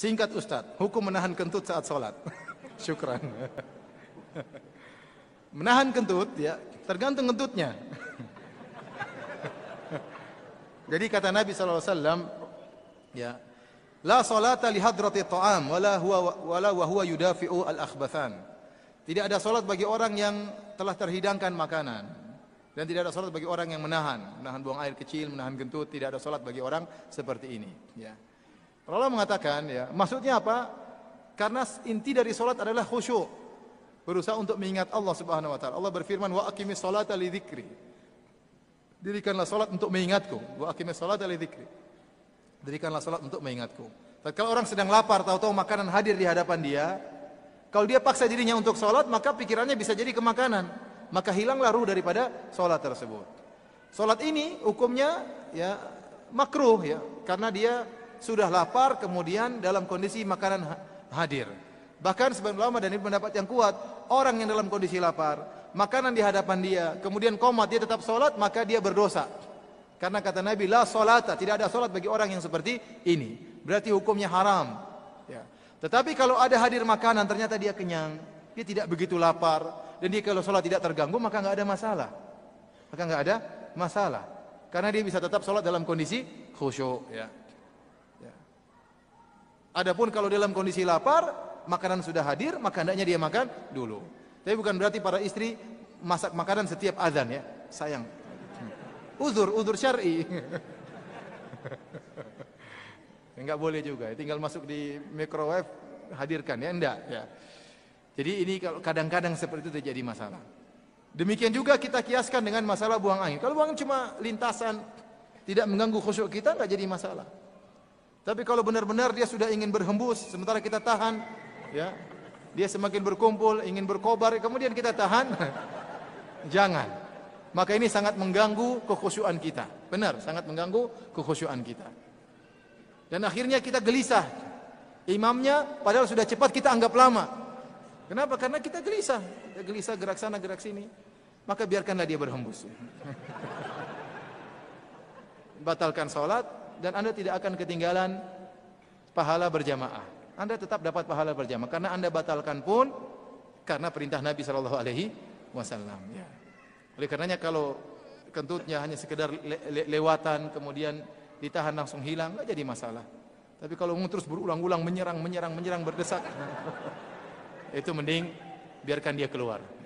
Singkat Ustaz, hukum menahan kentut saat sholat. Syukran. menahan kentut ya, tergantung kentutnya. Jadi kata Nabi SAW, ya, La solat li hadrati ta'am wala huwa wala wa yudafi'u al-akhbathan. Tidak ada solat bagi orang yang telah terhidangkan makanan dan tidak ada solat bagi orang yang menahan, menahan buang air kecil, menahan kentut, tidak ada solat bagi orang seperti ini, ya. Rala mengatakan ya, maksudnya apa? Karena inti dari solat adalah khusyuk. Berusaha untuk mengingat Allah Subhanahu wa taala. Allah berfirman, "Wa aqimis salata lidzikri. Dirikanlah solat untuk mengingatku. Wa aqimis salata lidzikri. Dirikanlah solat untuk mengingatku. Tatkala orang sedang lapar, tahu-tahu makanan hadir di hadapan dia, kalau dia paksa dirinya untuk solat, maka pikirannya bisa jadi ke makanan. Maka hilanglah ruh daripada solat tersebut. Solat ini hukumnya ya makruh ya, karena dia sudah lapar kemudian dalam kondisi makanan hadir. Bahkan sebagian ulama dan ini pendapat yang kuat, orang yang dalam kondisi lapar, makanan di hadapan dia, kemudian komat dia tetap sholat, maka dia berdosa. Karena kata Nabi, la tak tidak ada sholat bagi orang yang seperti ini. Berarti hukumnya haram. Ya. Tetapi kalau ada hadir makanan, ternyata dia kenyang, dia tidak begitu lapar, dan dia kalau sholat tidak terganggu, maka nggak ada masalah. Maka nggak ada masalah. Karena dia bisa tetap sholat dalam kondisi khusyuk. Ya. Adapun kalau dalam kondisi lapar, makanan sudah hadir, maka hendaknya dia makan dulu. Tapi bukan berarti para istri masak makanan setiap azan ya. Sayang. Uzur, uzur syar'i. Enggak boleh juga. Tinggal masuk di microwave hadirkan ya, enggak ya. Jadi ini kalau kadang-kadang seperti itu terjadi masalah. Demikian juga kita kiaskan dengan masalah buang angin. Kalau buang angin cuma lintasan tidak mengganggu khusyuk kita enggak jadi masalah. Tapi kalau benar-benar dia sudah ingin berhembus, sementara kita tahan, ya, dia semakin berkumpul, ingin berkobar, kemudian kita tahan, jangan. Maka ini sangat mengganggu kekhusyuan kita. Benar, sangat mengganggu kekhusyuan kita. Dan akhirnya kita gelisah. Imamnya padahal sudah cepat kita anggap lama. Kenapa? Karena kita gelisah. Kita gelisah gerak sana gerak sini. Maka biarkanlah dia berhembus. Batalkan sholat, dan Anda tidak akan ketinggalan pahala berjamaah. Anda tetap dapat pahala berjamaah karena Anda batalkan pun karena perintah Nabi Shallallahu alaihi wasallam ya. Oleh karenanya kalau kentutnya hanya sekedar le le lewatan kemudian ditahan langsung hilang nggak jadi masalah. Tapi kalau terus berulang-ulang menyerang menyerang menyerang berdesak itu mending biarkan dia keluar.